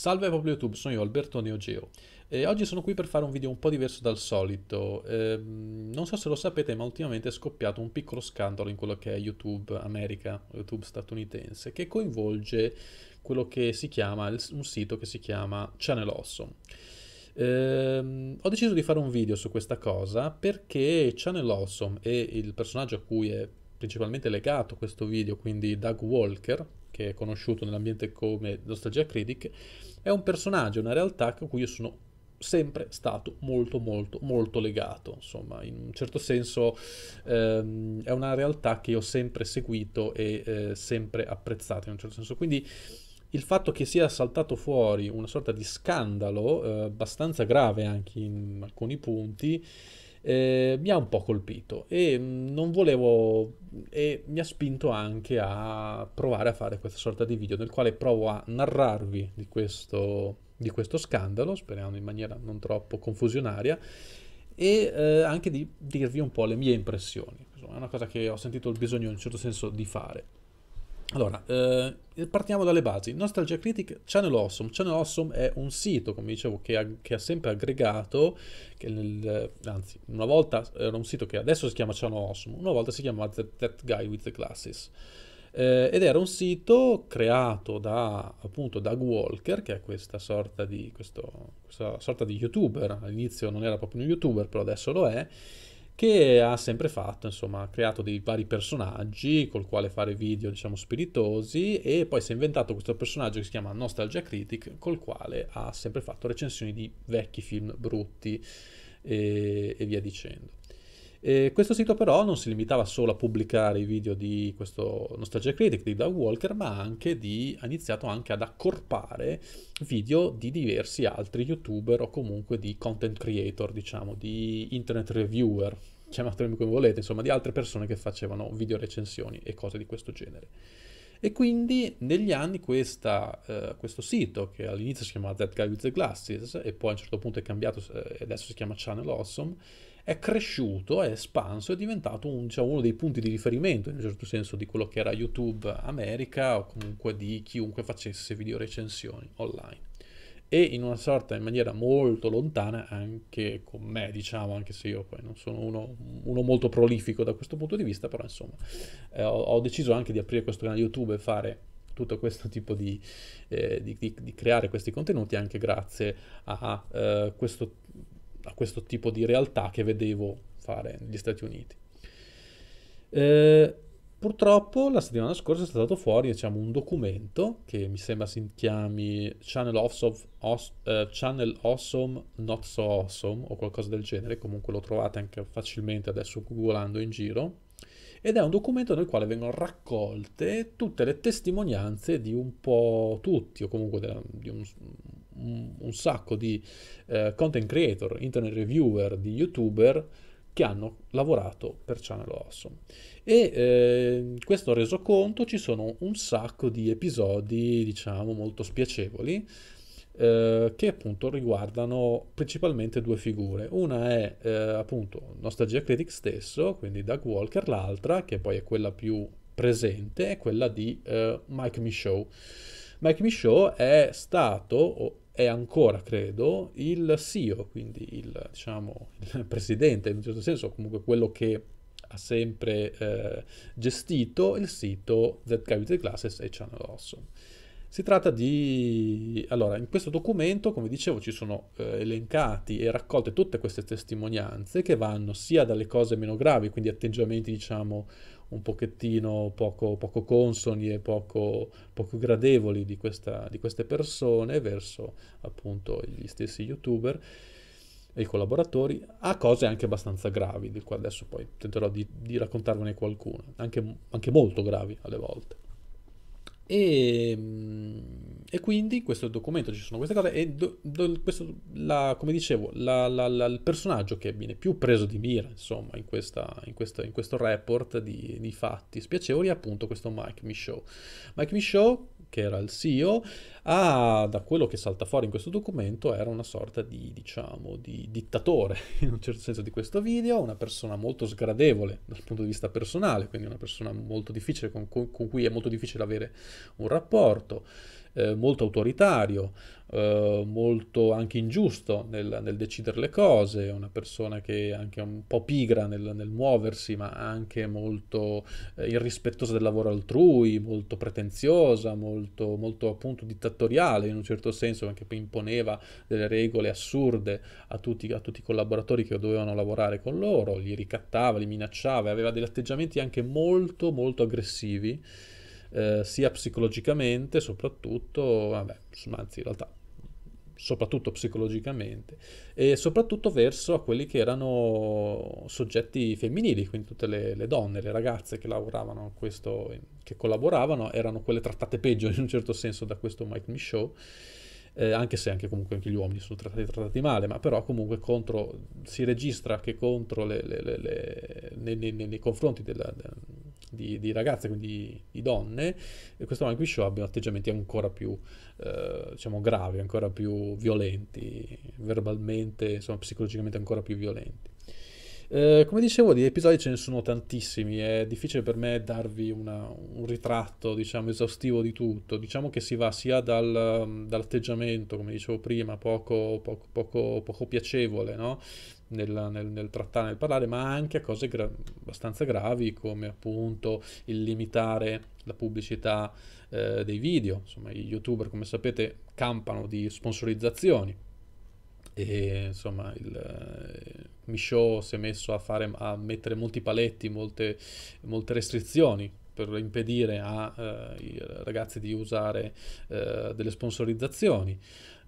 Salve popolo YouTube, sono io Alberto NeoGeo e oggi sono qui per fare un video un po' diverso dal solito. Ehm, non so se lo sapete ma ultimamente è scoppiato un piccolo scandalo in quello che è YouTube America, YouTube statunitense, che coinvolge quello che si chiama, un sito che si chiama Channel Awesome. Ehm, ho deciso di fare un video su questa cosa perché Channel Awesome e il personaggio a cui è principalmente legato questo video, quindi Doug Walker, che è conosciuto nell'ambiente come Nostalgia Critic, è un personaggio, una realtà con cui io sono sempre stato molto molto molto legato insomma in un certo senso ehm, è una realtà che ho sempre seguito e eh, sempre apprezzato in un certo senso quindi il fatto che sia saltato fuori una sorta di scandalo eh, abbastanza grave anche in alcuni punti eh, mi ha un po' colpito e mm, non volevo e mi ha spinto anche a provare a fare questa sorta di video nel quale provo a narrarvi di questo, di questo scandalo, speriamo in maniera non troppo confusionaria, e eh, anche di dirvi un po' le mie impressioni. Insomma, è una cosa che ho sentito il bisogno in un certo senso di fare. Allora, eh, partiamo dalle basi. Nostalgia Critic, Channel Awesome. Channel Awesome è un sito, come dicevo, che ha, che ha sempre aggregato, nel, anzi, una volta era un sito che adesso si chiama Channel Awesome, una volta si chiamava That Guy with the Classes. Eh, ed era un sito creato da appunto Doug Walker, che è questa sorta di, questo, questa sorta di youtuber. All'inizio non era proprio un youtuber, però adesso lo è che ha sempre fatto, insomma, ha creato dei vari personaggi col quale fare video, diciamo, spiritosi e poi si è inventato questo personaggio che si chiama Nostalgia Critic, col quale ha sempre fatto recensioni di vecchi film brutti e, e via dicendo. E questo sito però non si limitava solo a pubblicare i video di questo Nostalgia Critic di Doug Walker, ma di, ha iniziato anche ad accorpare video di diversi altri youtuber o comunque di content creator, diciamo, di internet reviewer, chiamatemi come volete, insomma, di altre persone che facevano video recensioni e cose di questo genere. E quindi negli anni questa, uh, questo sito, che all'inizio si chiamava That Guy with the Glasses e poi a un certo punto è cambiato eh, e adesso si chiama Channel Awesome, è cresciuto, è espanso, è diventato un, diciamo, uno dei punti di riferimento in un certo senso di quello che era YouTube America o comunque di chiunque facesse video recensioni online. E in una sorta, in maniera molto lontana, anche con me, diciamo, anche se io poi non sono uno, uno molto prolifico da questo punto di vista, però insomma eh, ho, ho deciso anche di aprire questo canale YouTube e fare tutto questo tipo di, eh, di, di, di, creare questi contenuti anche grazie a eh, questo a questo tipo di realtà che vedevo fare negli Stati Uniti. Eh, purtroppo la settimana scorsa è stato fuori diciamo, un documento che mi sembra si chiami Channel awesome, awesome, uh, Channel awesome Not So Awesome o qualcosa del genere, comunque lo trovate anche facilmente adesso googolando in giro ed è un documento nel quale vengono raccolte tutte le testimonianze di un po' tutti, o comunque di un, un sacco di eh, content creator, internet reviewer, di youtuber che hanno lavorato per Channel Awesome. E eh, questo resoconto ci sono un sacco di episodi, diciamo, molto spiacevoli eh, che appunto riguardano principalmente due figure. Una è eh, appunto Nostalgia Critic stesso, quindi Doug Walker, l'altra, che poi è quella più presente, è quella di eh, Mike Michaud. Mike Michaud è stato, o è ancora, credo, il CEO, quindi il, diciamo, il presidente, in un certo senso, comunque quello che ha sempre eh, gestito il sito That Capital Classes e Channel Awesome. Si tratta di... Allora, in questo documento, come dicevo, ci sono eh, elencati e raccolte tutte queste testimonianze che vanno sia dalle cose meno gravi, quindi atteggiamenti, diciamo, un pochettino poco, poco consoni e poco, poco gradevoli di, questa, di queste persone verso appunto gli stessi youtuber e i collaboratori a cose anche abbastanza gravi, di cui adesso poi tenterò di, di raccontarvene qualcuna, anche, anche molto gravi alle volte. E e quindi in questo documento ci sono queste cose e do, do, questo, la, come dicevo, la, la, il personaggio che viene più preso di mira insomma in, questa, in, questa, in questo report di, di, fatti spiacevoli è appunto questo Mike Michaud. Mike Michaud, che era il CEO, ha, da quello che salta fuori in questo documento era una sorta di, diciamo, di dittatore in un certo senso di questo video, una persona molto sgradevole dal punto di vista personale, quindi una persona molto difficile con, con cui è molto difficile avere un rapporto eh, molto autoritario, eh, molto anche ingiusto nel, nel, decidere le cose, una persona che è anche un po' pigra nel, nel muoversi, ma anche molto eh, irrispettosa del lavoro altrui, molto pretenziosa, molto, molto appunto dittatoriale in un certo senso, anche imponeva delle regole assurde a tutti, a tutti i collaboratori che dovevano lavorare con loro, li ricattava, li minacciava, aveva degli atteggiamenti anche molto molto aggressivi eh, sia psicologicamente, soprattutto, vabbè, anzi in realtà soprattutto psicologicamente e soprattutto verso a quelli che erano soggetti femminili, quindi tutte le, le donne, le ragazze che lavoravano questo, che collaboravano, erano quelle trattate peggio in un certo senso da questo Mike Michaud eh, anche se anche comunque anche gli uomini sono trattati, trattati, male, ma però comunque contro, si registra che contro le, le, le, nei, nei, nei, confronti della, di, di, ragazze, quindi di donne, eh, questo One Show abbia atteggiamenti ancora più eh, diciamo gravi, ancora più violenti, verbalmente, insomma psicologicamente ancora più violenti. Eh, come dicevo, di episodi ce ne sono tantissimi, è difficile per me darvi una, un ritratto, diciamo, esaustivo di tutto. Diciamo che si va sia dal, dall'atteggiamento, come dicevo prima, poco, poco, poco, poco piacevole, no? Nel, nel, nel, trattare, nel parlare, ma anche a cose gra- abbastanza gravi come appunto il limitare la pubblicità eh, dei video. Insomma, i youtuber, come sapete, campano di sponsorizzazioni e insomma il, eh, Michaud si è messo a, fare, a mettere molti paletti, molte, molte restrizioni per impedire ai eh, ragazzi di usare eh, delle sponsorizzazioni.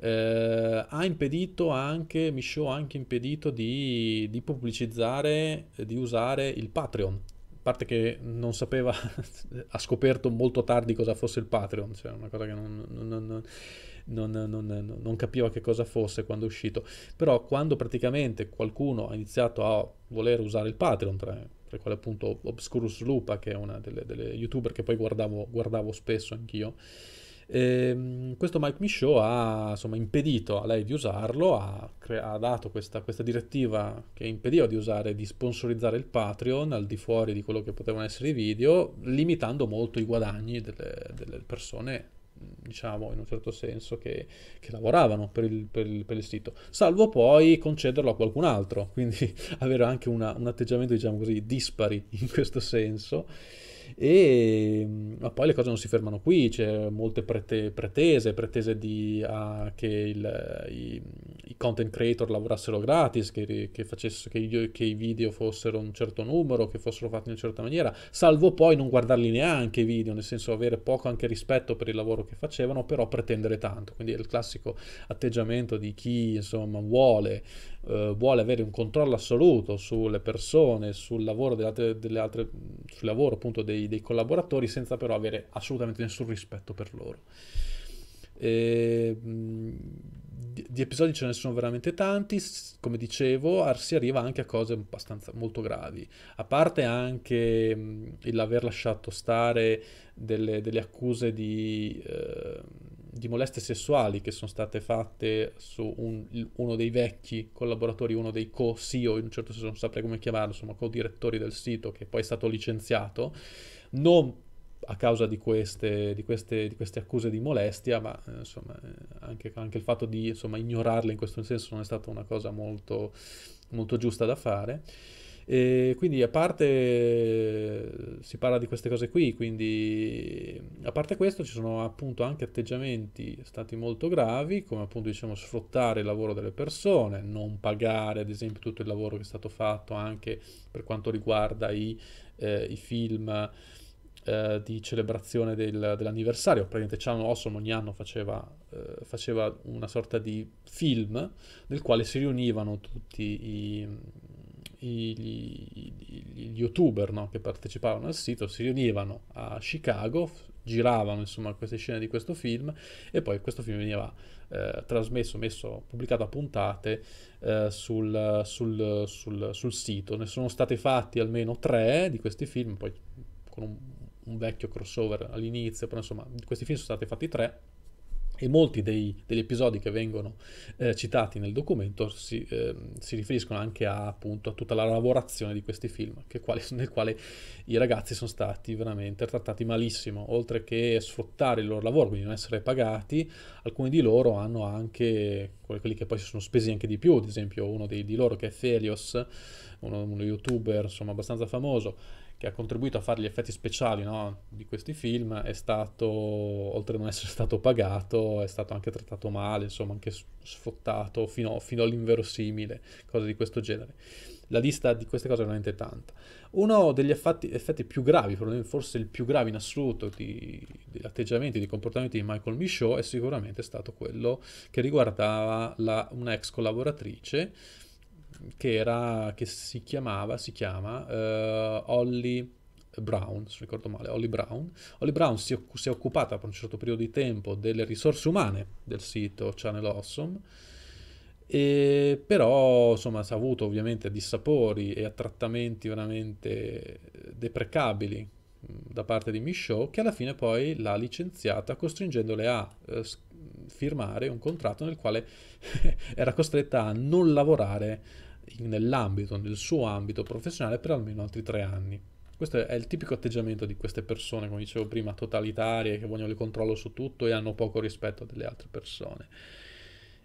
Eh, ha impedito anche, Michaud ha anche impedito di, di pubblicizzare, di usare il Patreon, A parte che non sapeva, ha scoperto molto tardi cosa fosse il Patreon, cioè una cosa che non, non, non, non, non, non capiva che cosa fosse quando è uscito. Però quando praticamente qualcuno ha iniziato a voler usare il Patreon, tra, tra quale appunto Obscurus Lupa, che è una delle, delle youtuber che poi guardavo, guardavo spesso anch'io, e ehm, questo Mike Michaud ha insomma, impedito a lei di usarlo, ha, cre- ha dato questa, questa, direttiva che impediva di usare, di sponsorizzare il Patreon al di fuori di quello che potevano essere i video, limitando molto i guadagni delle, delle persone diciamo in un certo senso, che, che lavoravano per il, per, il, per il, sito, salvo poi concederlo a qualcun altro, quindi avere anche una, un atteggiamento, diciamo così, dispari in questo senso. E, mm, ma poi le cose non si fermano qui, c'è molte prete, pretese, pretese di, ah, che il, eh, i, i, content creator lavorassero gratis, che, che, facesse, che, io, che, i video fossero un certo numero, che fossero fatti in una certa maniera, salvo poi non guardarli neanche i video, nel senso avere poco anche rispetto per il lavoro che facevano, però pretendere tanto. Quindi è il classico atteggiamento di chi insomma vuole eh, vuole avere un controllo assoluto sulle persone, sul lavoro, delle altre, delle altre, sul lavoro appunto dei, dei collaboratori, senza però avere assolutamente nessun rispetto per loro. E, di, di, episodi ce ne sono veramente tanti, come dicevo, si arriva anche a cose abbastanza molto gravi, a parte anche l'aver lasciato stare delle, delle accuse di... Eh, di moleste sessuali che sono state fatte su un, uno dei vecchi collaboratori, uno dei co-CEO, in un certo senso non saprei come chiamarlo, insomma co-direttori del sito che poi è stato licenziato, non a causa di queste, di queste, di queste accuse di molestia, ma eh, insomma, eh, anche, anche, il fatto di insomma, ignorarle in questo senso non è stata una cosa molto, molto giusta da fare. E quindi a parte si parla di queste cose qui, quindi a parte questo ci sono appunto anche atteggiamenti stati molto gravi, come appunto diciamo sfruttare il lavoro delle persone, non pagare ad esempio tutto il lavoro che è stato fatto anche per quanto riguarda i, eh, i film eh, di celebrazione del, dell'anniversario, praticamente Chan Awesome ogni anno faceva, eh, faceva una sorta di film nel quale si riunivano tutti i gli, gli youtuber no, che partecipavano al sito si riunivano a Chicago, giravano insomma queste scene di questo film e poi questo film veniva eh, trasmesso, messo, pubblicato a puntate eh, sul, sul, sul, sul, sito. Ne sono stati fatti almeno tre di questi film, poi con un, un vecchio crossover all'inizio, però insomma questi film sono stati fatti tre e molti dei, degli episodi che vengono eh, citati nel documento si, eh, si riferiscono anche a, appunto, a, tutta la lavorazione di questi film, quali, nel quale i ragazzi sono stati veramente trattati malissimo, oltre che sfruttare il loro lavoro, quindi non essere pagati, alcuni di loro hanno anche quelli che poi si sono spesi anche di più, ad esempio uno dei, di loro che è Felios, uno, uno youtuber insomma abbastanza famoso, che ha contribuito a fare gli effetti speciali no, di questi film è stato, oltre a non essere stato pagato, è stato anche trattato male, insomma anche sfottato fino, fino all'inverosimile, cose di questo genere. La lista di queste cose è veramente tanta. Uno degli effetti, effetti più gravi, forse il più grave in assoluto di, degli atteggiamenti e dei comportamenti di Michael Michaud è sicuramente stato quello che riguardava la, una ex collaboratrice che, era, che si chiamava, si chiama uh, Holly Brown, se ricordo male, Holly Brown. Holly Brown si, si, è occupata per un certo periodo di tempo delle risorse umane del sito Channel Awesome, e però insomma ha avuto ovviamente dissapori e trattamenti veramente deprecabili mm, da parte di Michaud che alla fine poi l'ha licenziata costringendole a eh, firmare un contratto nel quale era costretta a non lavorare nell'ambito, nel suo ambito professionale per almeno altri tre anni. Questo è il tipico atteggiamento di queste persone, come dicevo prima, totalitarie, che vogliono il controllo su tutto e hanno poco rispetto delle altre persone.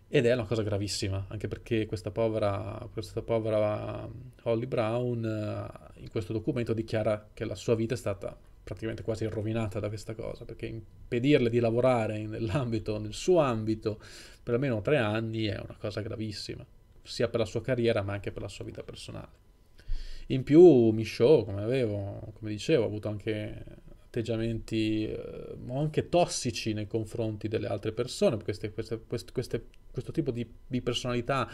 Ed è una cosa gravissima, anche perché questa povera, questa povera eh, Holly Brown eh, in questo documento dichiara che la sua vita è stata praticamente quasi rovinata da questa cosa, perché impedirle di lavorare nel suo ambito, per almeno tre anni è una cosa gravissima sia per la sua carriera ma anche per la sua vita personale. In più Michaud, come, avevo, come dicevo, ha avuto anche atteggiamenti eh, anche tossici nei confronti delle altre persone, queste, queste, queste, questo tipo di, di, personalità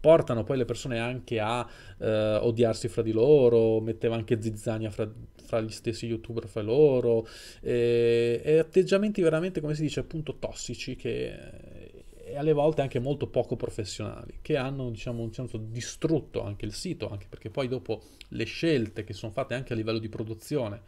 portano poi le persone anche a eh, odiarsi fra di loro, metteva anche zizzania fra, fra gli stessi youtuber fra loro, e, eh, e atteggiamenti veramente, come si dice, appunto tossici che e alle volte anche molto poco professionali, che hanno diciamo un certo distrutto anche il sito, anche perché poi dopo le scelte che sono fatte anche a livello di produzione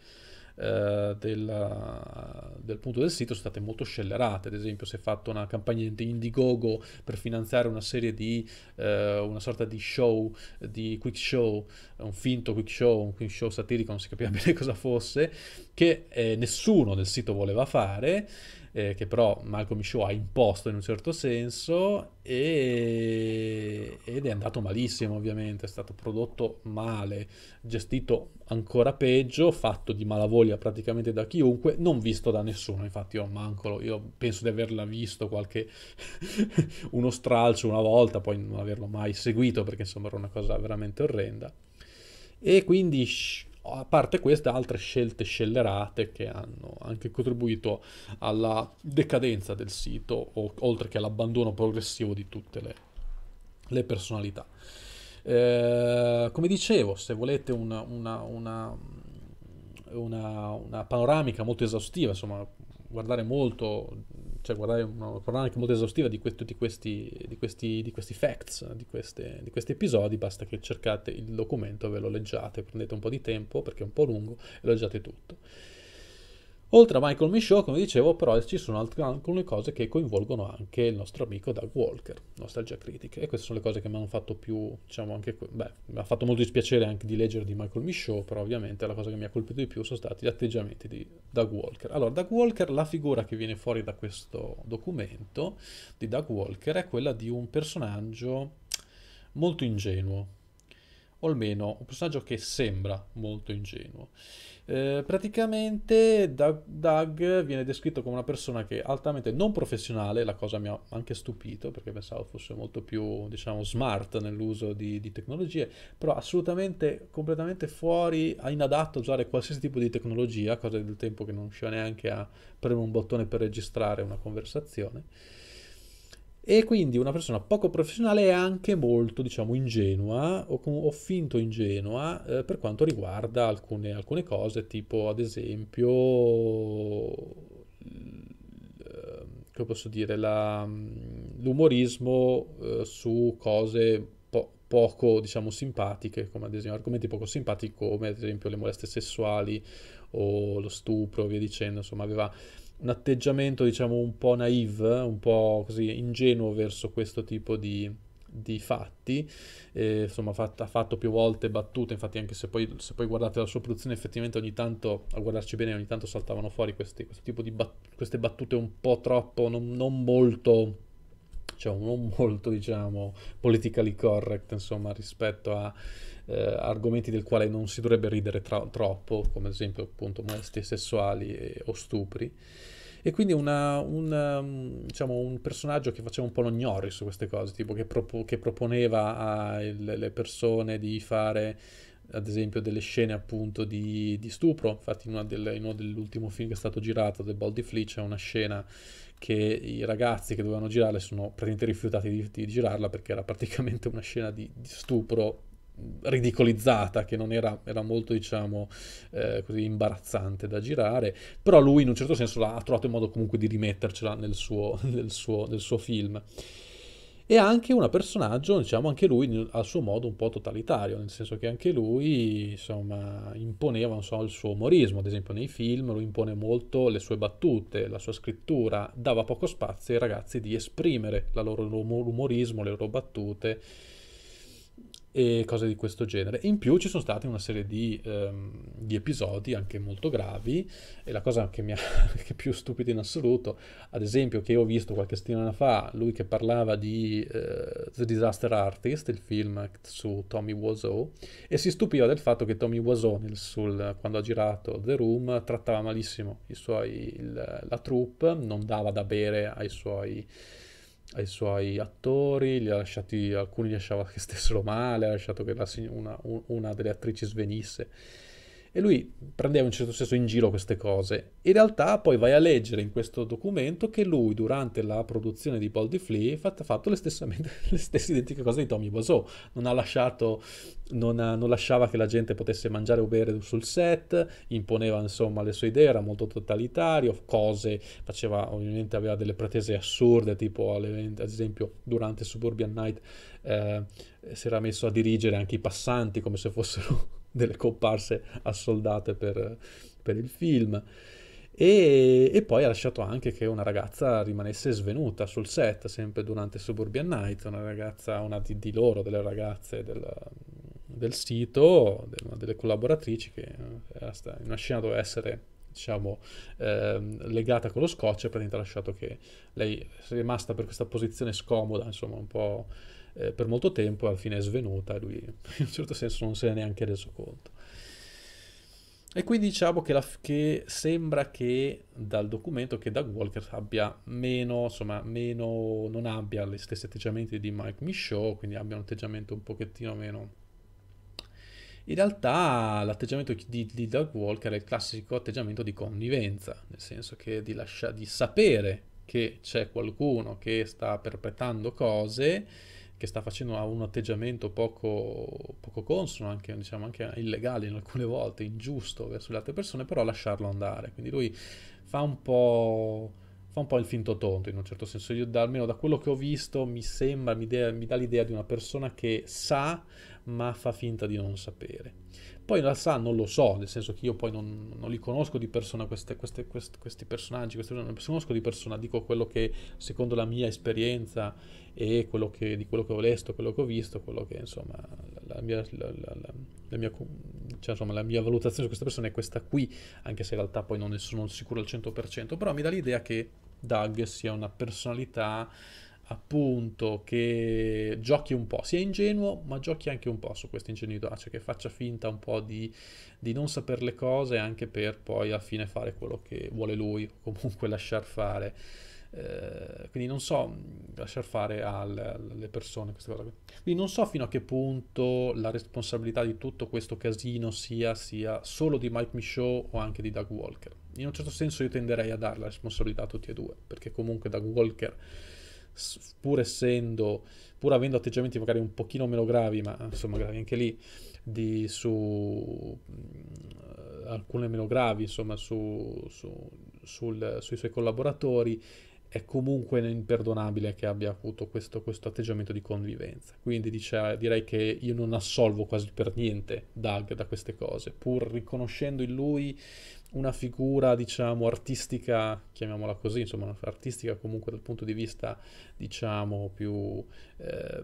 eh, del, del, punto del sito sono state molto scellerate, ad esempio si è fatta una campagna di Indiegogo per finanziare una serie di, eh, una sorta di show, di quick show, un finto quick show, un quick show satirico, non si capiva bene cosa fosse, che eh, nessuno del sito voleva fare eh, che però Malcolm Shaw ha imposto in un certo senso e... ed è andato malissimo ovviamente, è stato prodotto male, gestito ancora peggio, fatto di malavoglia praticamente da chiunque, non visto da nessuno, infatti io manco, io penso di averla visto qualche uno stralcio una volta, poi non averlo mai seguito perché insomma era una cosa veramente orrenda. E quindi a parte questa, altre scelte scellerate che hanno anche contribuito alla decadenza del sito, o, oltre che all'abbandono progressivo di tutte le, le personalità. Eh, come dicevo, se volete una, una, una, una panoramica molto esaustiva, insomma, guardare molto cioè, guardare una parola anche molto esaustiva di, que- tutti questi, di, questi, di questi facts, di, queste, di, questi episodi, basta che cercate il documento, ve lo leggiate, prendete un po' di tempo perché è un po' lungo e lo leggiate tutto. Oltre a Michael Michaud, come dicevo, però ci sono alcune cose che coinvolgono anche il nostro amico Doug Walker, Nostalgia Critic, e queste sono le cose che mi hanno fatto più, diciamo, anche, beh, mi ha fatto molto dispiacere anche di leggere di Michael Michaud, però ovviamente la cosa che mi ha colpito di più sono stati gli atteggiamenti di Doug Walker. Allora, Doug Walker, la figura che viene fuori da questo documento di Doug Walker è quella di un personaggio molto ingenuo, o almeno un personaggio che sembra molto ingenuo. Eh, praticamente Doug, Doug, viene descritto come una persona che è altamente non professionale, la cosa mi ha anche stupito perché pensavo fosse molto più diciamo, smart nell'uso di, di tecnologie, però assolutamente completamente fuori, inadatto a usare qualsiasi tipo di tecnologia, cosa del tempo che non riusciva neanche a premere un bottone per registrare una conversazione e quindi una persona poco professionale è anche molto, diciamo, ingenua o, o finto ingenua eh, per quanto riguarda alcune, alcune, cose, tipo ad esempio, ehm, come posso dire, la, mm, l'umorismo eh, su cose po- poco, diciamo, simpatiche, come ad esempio argomenti poco simpatici come ad esempio le moleste sessuali o lo stupro, via dicendo, insomma, aveva un atteggiamento diciamo un po' naive, un po' così ingenuo verso questo tipo di, di fatti, eh, insomma fatta, ha fatto più volte battute, infatti anche se poi, se poi, guardate la sua produzione effettivamente ogni tanto, a guardarci bene, ogni tanto saltavano fuori questi, questo tipo di bat- queste battute un po' troppo, non, non molto, cioè non molto diciamo politically correct insomma rispetto a eh, argomenti del quale non si dovrebbe ridere tra- troppo, come ad esempio appunto molestie sessuali e- o stupri. E quindi una, una, mm, diciamo, un personaggio che faceva un po' l'ognori su queste cose, tipo che, propo- che proponeva alle persone di fare ad esempio delle scene appunto di, di stupro, infatti in, del, in, uno dell'ultimo film che è stato girato, The Baldi di Flea, c'è una scena che i ragazzi che dovevano girarla sono praticamente rifiutati di, di girarla perché era praticamente una scena di, di stupro ridicolizzata, che non era, era molto, diciamo, eh, così imbarazzante da girare, però lui in un certo senso ha trovato il modo comunque di rimettercela nel suo, nel suo, nel suo film. E anche un personaggio, diciamo, anche lui al suo modo un po' totalitario, nel senso che anche lui, insomma, imponeva, so, il suo umorismo, ad esempio nei film, lui impone molto le sue battute, la sua scrittura, dava poco spazio ai ragazzi di esprimere la loro, l'umorismo, le loro battute, e cose di questo genere. In più ci sono stati una serie di, ehm, di episodi anche molto gravi e la cosa che mi ha che più stupito in assoluto, ad esempio che ho visto qualche settimana fa, lui che parlava di eh, The Disaster Artist, il film su Tommy Wiseau, e si stupiva del fatto che Tommy Wiseau sul, quando ha girato The Room trattava malissimo suoi, il, la troupe, non dava da bere ai suoi ai suoi attori, lasciati, alcuni gli lasciava che stessero male, ha lasciato che la, una, una delle attrici svenisse e lui prendeva in certo senso in giro queste cose. In realtà poi vai a leggere in questo documento che lui durante la produzione di Paul Flea ha fatto le stesse, le stesse identiche cose di Tommy Wiseau. Non ha lasciato, non, ha, non, lasciava che la gente potesse mangiare o bere sul set, imponeva insomma le sue idee, era molto totalitario, cose, faceva ovviamente aveva delle pretese assurde, tipo ad esempio durante Suburban Night eh, si era messo a dirigere anche i passanti come se fossero delle comparse assoldate per, per il film. E, e, poi ha lasciato anche che una ragazza rimanesse svenuta sul set, sempre durante Suburban Night, una ragazza, una di, di loro, delle ragazze del, del sito, una delle collaboratrici che eh, in una scena doveva essere diciamo, ehm, legata con lo scotch, praticamente ha lasciato che lei è rimasta per questa posizione scomoda, insomma un po' eh, per molto tempo e alla fine è svenuta e lui in un certo senso non se ne è neanche reso conto. E quindi diciamo che, la, che, sembra che dal documento che Doug Walker abbia meno, insomma, meno, non abbia gli stessi atteggiamenti di Mike Michaud, quindi abbia un atteggiamento un pochettino meno... In realtà l'atteggiamento di, di Doug Walker è il classico atteggiamento di connivenza, nel senso che di, lascia, di sapere che c'è qualcuno che sta perpetrando cose che sta facendo a un atteggiamento poco, poco consono, anche, diciamo, anche illegale in alcune volte, ingiusto verso le altre persone, però lasciarlo andare. Quindi lui fa un po', fa un po il finto tonto in un certo senso. Io, da, almeno da quello che ho visto, mi sembra, mi, de, mi dà l'idea di una persona che sa ma fa finta di non sapere. Poi in realtà non lo so, nel senso che io poi non, non li conosco di persona queste, queste, queste, questi personaggi, queste, non li conosco di persona, dico quello che secondo la mia esperienza e quello che, di quello che ho letto, quello che ho visto, quello che insomma la mia, la, la, la mia, cioè, insomma, la mia valutazione su questa persona è questa qui, anche se in realtà poi non ne sono sicuro al 100%, però mi dà l'idea che Doug sia una personalità appunto che giochi un po', sia ingenuo, ma giochi anche un po' su questa ingenuità, cioè che faccia finta un po' di, di non sapere le cose anche per poi alla fine fare quello che vuole lui, o comunque lasciar fare. Eh, quindi non so lasciar fare alle persone queste cose. Quindi non so fino a che punto la responsabilità di tutto questo casino sia, sia solo di Mike Michaud o anche di Doug Walker. In un certo senso io tenderei a dare la responsabilità a tutti e due, perché comunque Doug Walker pur essendo, pur avendo atteggiamenti magari un pochino meno gravi, ma insomma gravi anche lì, di, su mh, mm, alcune meno gravi, insomma su, su, sul, sui suoi collaboratori, è comunque imperdonabile che abbia avuto questo, questo atteggiamento di convivenza. Quindi dice, direi che io non assolvo quasi per niente Doug da queste cose, pur riconoscendo in lui una figura, diciamo, artistica, chiamiamola così, insomma, artistica comunque dal punto di vista, diciamo, più, eh,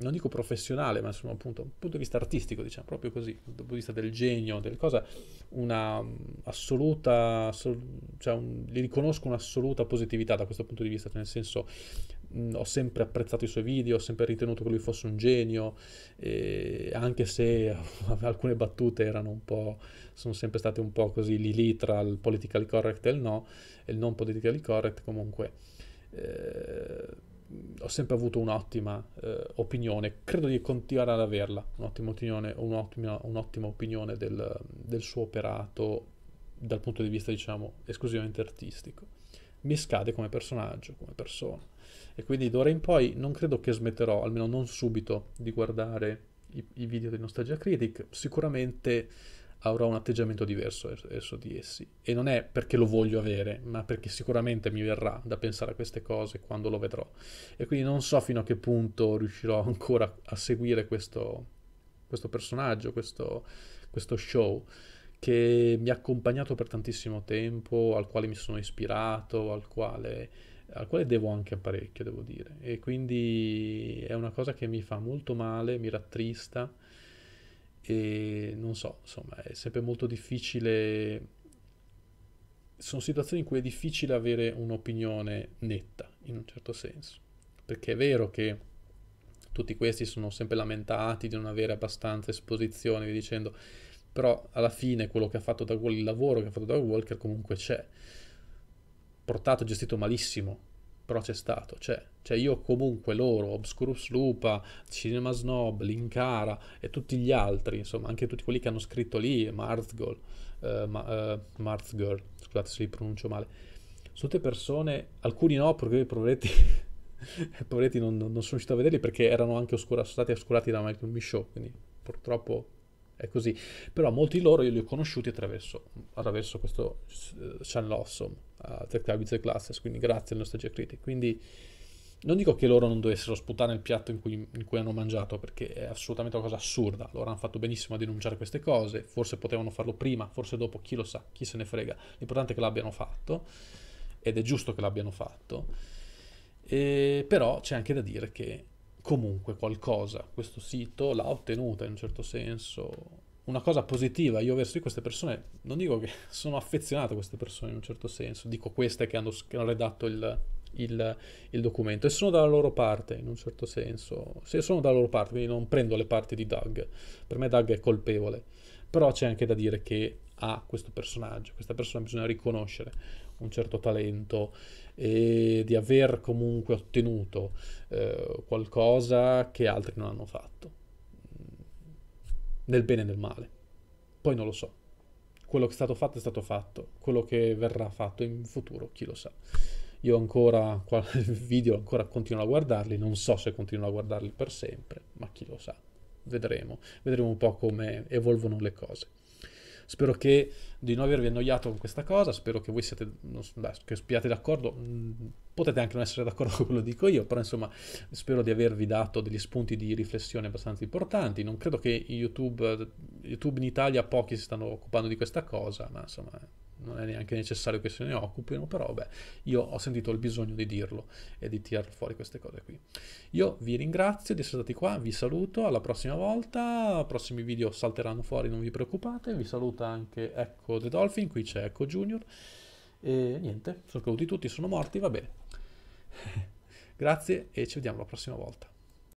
non dico professionale, ma insomma, appunto, dal punto di vista artistico, diciamo, proprio così, dal punto di vista del genio, delle cose, una mm, assoluta, assol- cioè, un, gli riconosco un'assoluta positività da questo punto di vista, cioè nel senso, mh, ho sempre apprezzato i suoi video, ho sempre ritenuto che lui fosse un genio, anche se alcune battute erano un po', sono sempre state un po' così lì lì tra il politically correct e il no, e il non politically correct comunque. Eh, ho sempre avuto un'ottima eh, opinione, credo di continuare ad averla, un'ottima opinione, un'ottima, un'ottima opinione del, del, suo operato dal punto di vista, diciamo, esclusivamente artistico. Mi scade come personaggio, come persona e quindi d'ora in poi non credo che smetterò, almeno non subito, di guardare i, i video di Nostalgia Critic, sicuramente avrò un atteggiamento diverso verso di essi e non è perché lo voglio avere, ma perché sicuramente mi verrà da pensare a queste cose quando lo vedrò e quindi non so fino a che punto riuscirò ancora a seguire questo, questo personaggio, questo, questo show che mi ha accompagnato per tantissimo tempo, al quale mi sono ispirato, al quale al quale devo anche parecchio, devo dire. E quindi è una cosa che mi fa molto male, mi rattrista e non so, insomma, è sempre molto difficile. Sono situazioni in cui è difficile avere un'opinione netta, in un certo senso. Perché è vero che tutti questi sono sempre lamentati di non avere abbastanza esposizione, dicendo, però alla fine quello che ha fatto da Wall, il lavoro che ha fatto da Walker comunque c'è portato, gestito malissimo, però c'è stato, c'è. Cioè io comunque loro, Obscurus Lupa, Cinema Snob, Linkara e tutti gli altri, insomma, anche tutti quelli che hanno scritto lì, Marthgirl, eh, ma, eh, Marthgirl, scusate se li pronuncio male, sono tutte persone, alcuni no, perché poveretti, poveretti non, non, sono riuscito a vederli perché erano anche oscurati da Michael Michaud, quindi purtroppo è così. Però molti di loro io li ho conosciuti attraverso, attraverso questo uh, Sean Lawson, uh, Tech Club the Classes, quindi grazie al Nostalgia Critic. Quindi non dico che loro non dovessero sputare il piatto in cui, in cui, hanno mangiato, perché è assolutamente una cosa assurda. Loro hanno fatto benissimo a denunciare queste cose, forse potevano farlo prima, forse dopo, chi lo sa, chi se ne frega. L'importante è che l'abbiano fatto, ed è giusto che l'abbiano fatto. E, però c'è anche da dire che comunque qualcosa questo sito l'ha ottenuta in un certo senso una cosa positiva io verso di queste persone non dico che sono affezionato a queste persone in un certo senso dico queste che hanno, che hanno redatto il, il, il, documento e sono dalla loro parte in un certo senso se sono dalla loro parte quindi non prendo le parti di Doug per me Doug è colpevole però c'è anche da dire che ha questo personaggio questa persona bisogna riconoscere un certo talento e di aver comunque ottenuto eh, qualcosa che altri non hanno fatto, nel bene e nel male. Poi non lo so. Quello che è stato fatto è stato fatto, quello che verrà fatto in futuro, chi lo sa. Io ancora qualche video ancora continuo a guardarli, non so se continuo a guardarli per sempre, ma chi lo sa. Vedremo, vedremo un po' come evolvono le cose. Spero che di non avervi annoiato con questa cosa, spero che voi siate, non, che spiate d'accordo, mm, potete anche non essere d'accordo con quello che dico io, però insomma spero di avervi dato degli spunti di riflessione abbastanza importanti, non credo che YouTube, eh, YouTube in Italia pochi si stanno occupando di questa cosa, ma insomma non è neanche necessario che se ne occupino, però beh, io ho sentito il bisogno di dirlo e di tirar fuori queste cose qui. Io vi ringrazio di essere stati qua, vi saluto, alla prossima volta, i prossimi video salteranno fuori, non vi preoccupate, vi saluta anche Ecco The Dolphin, qui c'è Ecco Junior, e niente, sono caduti tutti, sono morti, va bene. Grazie e ci vediamo la prossima volta.